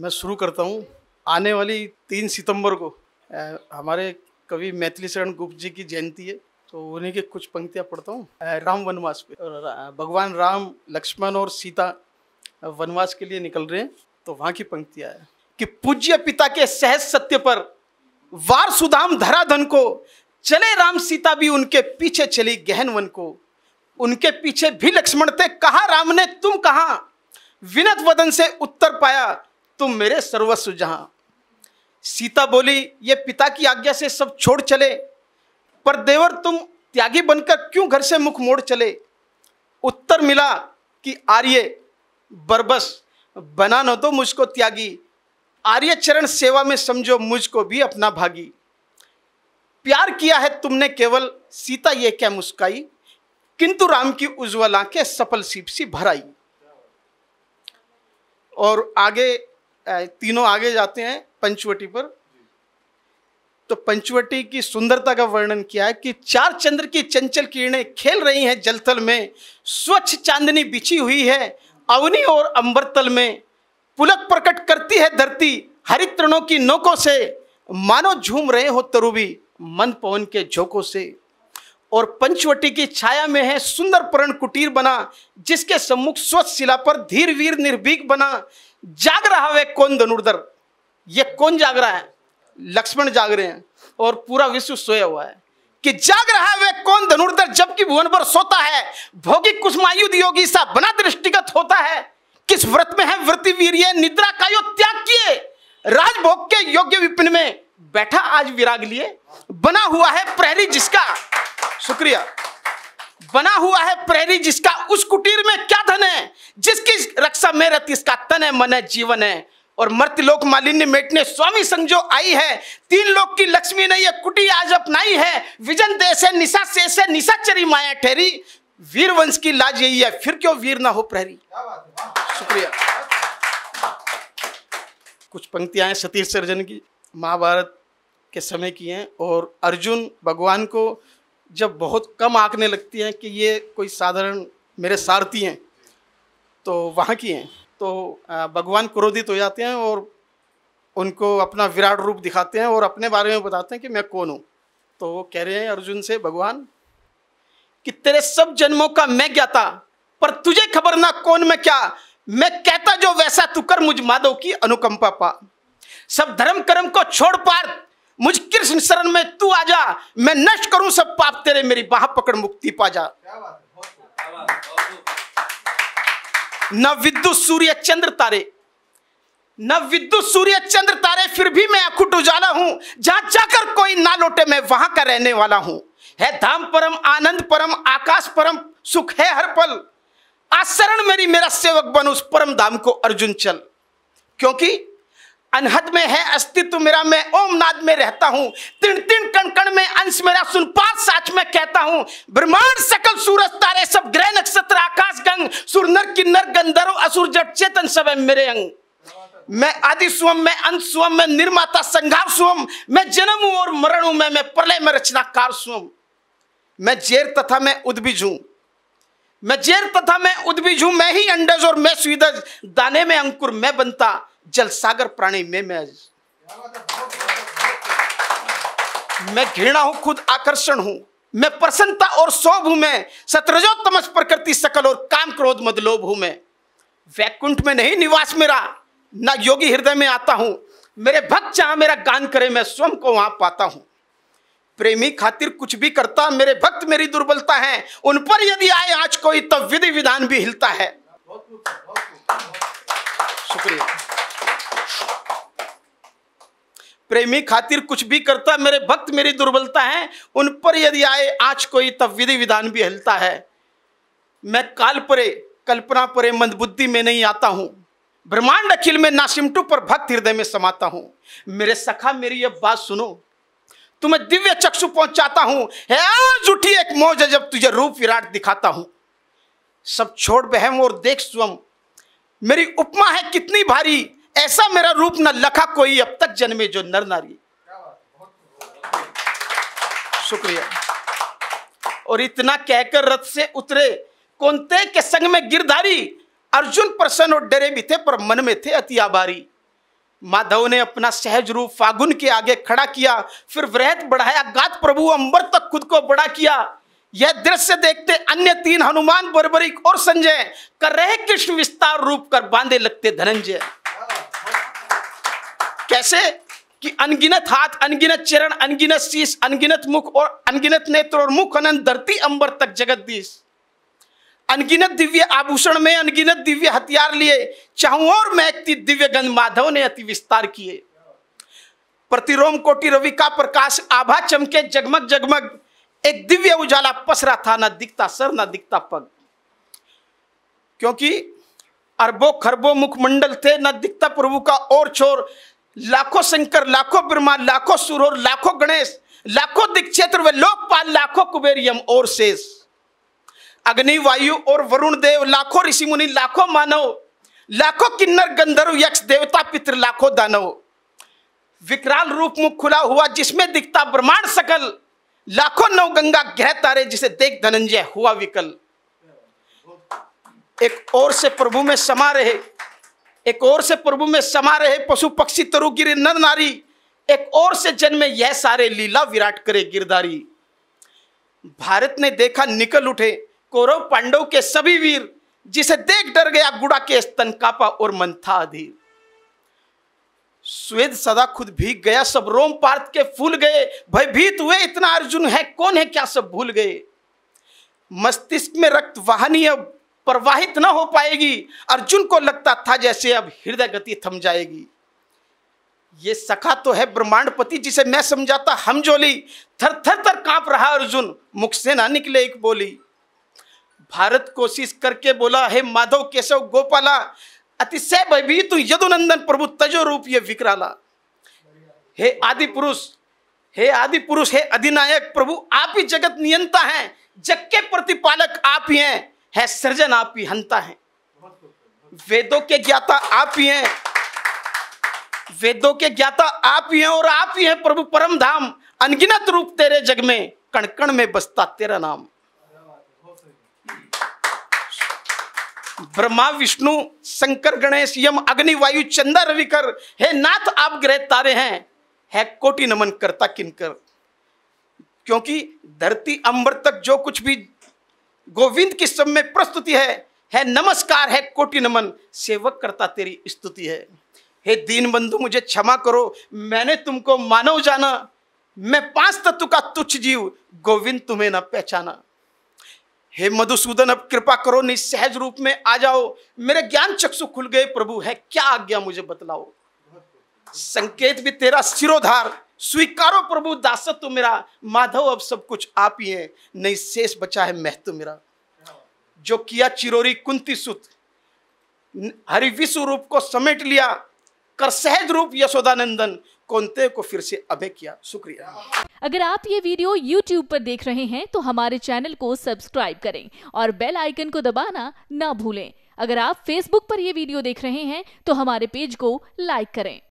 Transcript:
मैं शुरू करता हूँ आने वाली तीन सितंबर को हमारे कवि मैथिली शरण गुप्त जी की जयंती है तो उन्हीं के कुछ पंक्तियाँ पढ़ता हूँ राम वनवास पे भगवान राम लक्ष्मण और सीता वनवास के लिए निकल रहे हैं तो वहाँ की पंक्तियाँ है कि पूज्य पिता के सहज सत्य पर वार सुधाम धरा धन को चले राम सीता भी उनके पीछे चली गहन वन को उनके पीछे भी लक्ष्मण थे कहा राम ने तुम कहा विनत वदन से उत्तर पाया तुम मेरे सर्वस्व जहां सीता बोली ये पिता की आज्ञा से सब छोड़ चले पर देवर तुम त्यागी बनकर क्यों घर से मुख मोड़ चले उत्तर मिला कि आर्य बरबस बना न दो मुझको त्यागी आर्य चरण सेवा में समझो मुझको भी अपना भागी प्यार किया है तुमने केवल सीता ये क्या मुस्काई किंतु राम की उज्ज्वल आंखें सफल सीप सी भराई और आगे तीनों आगे जाते हैं पंचवटी पर तो पंचवटी की सुंदरता का वर्णन किया है कि चार चंद्र की चंचल किरणें खेल रही हैं जलतल में स्वच्छ चांदनी बिछी हुई है अवनी और अंबरतल में पुलक प्रकट करती है धरती हरित तृणों की नोकों से मानो झूम रहे हो तरुबी मन पवन के झोंकों से और पंचवटी की छाया में है सुंदर प्रण कुटीर बना जिसके सम्मुख स्वच्छ शिला पर धीर वीर निर्भीक बना जाग रहा वे कौन धनुर्धर ये कौन जाग रहा है लक्ष्मण जाग रहे हैं और पूरा विश्व सोया हुआ है कि जाग रहा है वे कौन धनुर्धर जबकि भुवन पर सोता है भोगी कुमायुद योगी सा बना दृष्टिगत होता है किस व्रत में है व्रति वीर निद्रा का यो त्याग किए राजभोग के योग्य विपिन में बैठा आज विराग लिए बना हुआ है प्रहरी जिसका शुक्रिया बना हुआ है प्रहरी जिसका उस कुटीर में क्या धन है जिसकी रक्षा रहती इसका तन है मन है जीवन है और मर्त लोक मालिन्य मेटने स्वामी संजो आई है तीन लोक की लक्ष्मी ने यह कुटी आज अपनाई है विजन देश है निशा से निशाचरी माया ठहरी वीर वंश की लाज यही है फिर क्यों वीर ना हो प्रहरी शुक्रिया कुछ पंक्तियां सतीश सर्जन की महाभारत के समय की हैं और अर्जुन भगवान को जब बहुत कम आंकने लगती हैं कि ये कोई साधारण मेरे सारथी हैं तो वहाँ की हैं तो भगवान क्रोधित हो जाते हैं और उनको अपना विराट रूप दिखाते हैं और अपने बारे में बताते हैं कि मैं कौन हूँ तो वो कह रहे हैं अर्जुन से भगवान कि तेरे सब जन्मों का मैं ज्ञाता पर तुझे खबर ना कौन मैं क्या मैं कहता जो वैसा तू कर मुझ माधव की अनुकंपा पा सब धर्म कर्म को छोड़ पार मुझ कृष्ण शरण में तू आ जा मैं नष्ट करूं सब पाप तेरे मेरी बाह पकड़ मुक्ति पा जा न विद्युत सूर्य चंद्र तारे न विद्युत सूर्य चंद्र तारे फिर भी मैं अखुट उजाला हूं जहां जाकर कोई ना लौटे मैं वहां का रहने वाला हूं है धाम परम आनंद परम आकाश परम सुख है हर पल आशरण मेरी मेरा सेवक बन उस परम धाम को अर्जुन चल क्योंकि अनहद में है अस्तित्व मेरा मैं ओम नाद में रहता हूं तीन तीन कण कण में अंश मेरा सुन सुनपाल साच में कहता हूं ब्रह्मांड सकल सूरज तारे सब ग्रह नक्षत्र आकाश गंग सुर सुरनर किन्नर गंधर्व असुर जट चेतन सब मेरे अंग मैं आदि स्वम मैं अंत स्वम मैं निर्माता संघार स्वम मैं जन्म हूं और मरण हूं मैं मैं प्रलय में रचनाकार स्वम मैं जेर तथा मैं उद्भिज हूं मैं जेर तथा मैं उद्भिज हूं मैं ही अंडज और मैं स्वीदज दाने में अंकुर मैं बनता जल सागर प्राणी में मैं मैं घृणा हूं खुद आकर्षण हूं मैं प्रसन्नता और शोभ हूं मैं सतरजो तमस प्रकृति सकल और काम क्रोध मदलोभ हूं मैं वैकुंठ में नहीं निवास मेरा ना योगी हृदय में आता हूं मेरे भक्त जहां मेरा गान करे मैं स्वयं को वहां पाता हूं प्रेमी खातिर कुछ भी करता मेरे भक्त मेरी दुर्बलता है उन पर यदि आए आज कोई तब विधि विधान भी हिलता है शुक्रिया प्रेमी खातिर कुछ भी करता मेरे भक्त मेरी दुर्बलता है उन पर यदि आए आज कोई तब विधि विधान भी हिलता है मैं काल परे कल्पना परे मंदबुद्धि में नहीं आता हूँ ब्रह्मांड अखिल में नासिमटू पर भक्त हृदय में समाता हूँ मेरे सखा मेरी अब बात सुनो तुम्हें दिव्य चक्षु पहुंचाता हूं हे आज उठी एक मौज है जब तुझे रूप विराट दिखाता हूं सब छोड़ बहम और देख स्वम मेरी उपमा है कितनी भारी ऐसा मेरा रूप न लखा कोई अब तक जन्मे जो नर नारी शुक्रिया और इतना कहकर रथ से उतरे कोनते के संग में गिरधारी अर्जुन प्रसन्न और डरे भी थे पर मन में थे अति आभारी माधव ने अपना सहज रूप फागुन के आगे खड़ा किया फिर वृहत बढ़ाया गात प्रभु अंबर तक खुद को बड़ा किया यह दृश्य देखते अन्य तीन हनुमान बर्बरिक और संजय कर रहे कृष्ण विस्तार रूप कर बांधे लगते धनंजय ऐसे कि अनगिनत हाथ अनगिनत चरण अनगिनत शीश अनगिनत मुख और अनगिनत नेत्र और मुख अनंत धरती अंबर तक जगत दीश अनगिनत दिव्य आभूषण में अनगिनत दिव्य हथियार लिए चाहूं और महकती दिव्य गंध माधव ने अति विस्तार किए प्रतिरोम कोटि रवि का प्रकाश आभा चमके जगमग जगमग एक दिव्य उजाला पसरा था ना दिखता सर ना दिखता पग क्योंकि अरबों खरबों मुखमंडल थे न दिखता प्रभु का और छोर लाखों शंकर लाखों ब्रह्मा लाखों सुर और लाखों गणेश लाखों दीक्षेत्र व लोकपाल लाखों कुबेरियम और शेष अग्नि वायु और वरुण देव लाखों ऋषि मुनि लाखों मानव लाखों किन्नर गंधर्व यक्ष देवता पितृ लाखों दानव विकराल रूप मुख खुला हुआ जिसमें दिखता ब्रह्मांड सकल लाखों गंगा ग्रह तारे जिसे देख धनंजय हुआ विकल एक और से प्रभु में समा रहे एक ओर से प्रभु में समा रहे पशु पक्षी तरु गिर नर नारी एक ओर से जन्मे यह सारे लीला विराट करे गिरदारी भारत ने देखा निकल उठे कौरव पांडव के सभी वीर जिसे देख डर गया गुड़ा के स्तन कापा और मन था अधीर स्वेद सदा खुद भीग गया सब रोम पार्थ के फूल गए भयभीत हुए इतना अर्जुन है कौन है क्या सब भूल गए मस्तिष्क में रक्त वाहनी अब प्रवाहित न हो पाएगी अर्जुन को लगता था जैसे अब हृदय गति थम जाएगी ये सखा तो है ब्रह्मांडपति जिसे मैं समझाता हम जोली थर थर थर कांप रहा अर्जुन मुख से ना निकले एक बोली भारत कोशिश करके बोला हे माधव केशव गोपाला अतिशय भयभीत यदुनंदन प्रभु तजो रूप ये विकराला हे आदि पुरुष हे आदि पुरुष हे अधिनायक प्रभु आप ही जगत नियंता हैं जग के प्रतिपालक आप ही हैं है सृजन आप ही हंता हैं वेदों के ज्ञाता आप ही हैं वेदों के ज्ञाता आप ही हैं और आप ही हैं प्रभु परम धाम अनगिनत रूप तेरे जग में कणकण में बसता तेरा नाम ब्रह्मा विष्णु शंकर गणेश यम अग्नि वायु चंद्र रविकर हे नाथ आप ग्रह तारे हैं है कोटि नमन करता किनकर क्योंकि धरती अंबर तक जो कुछ भी गोविंद की सब में प्रस्तुति है है नमस्कार है कोटि नमन सेवक करता तेरी स्तुति है हे दीन बंधु मुझे क्षमा करो मैंने तुमको मानव जाना मैं पांच तत्व का तुच्छ जीव गोविंद तुम्हें न पहचाना हे मधुसूदन अब कृपा करो नि सहज रूप में आ जाओ मेरे ज्ञान चक्षु खुल गए प्रभु है क्या आज्ञा मुझे बतलाओ संकेत भी तेरा सिरोधार स्वीकारो प्रभु दासत्व तो मेरा माधव अब सब कुछ आप ही है नहीं शेष बचा है महत्व तो मेरा जो किया चिरोरी कुंती सुत हरि विश्व रूप को समेट लिया कर सहज रूप यशोदानंदन कौनते को फिर से अभय किया शुक्रिया अगर आप ये वीडियो YouTube पर देख रहे हैं तो हमारे चैनल को सब्सक्राइब करें और बेल आइकन को दबाना ना भूलें अगर आप Facebook पर यह वीडियो देख रहे हैं तो हमारे पेज को लाइक करें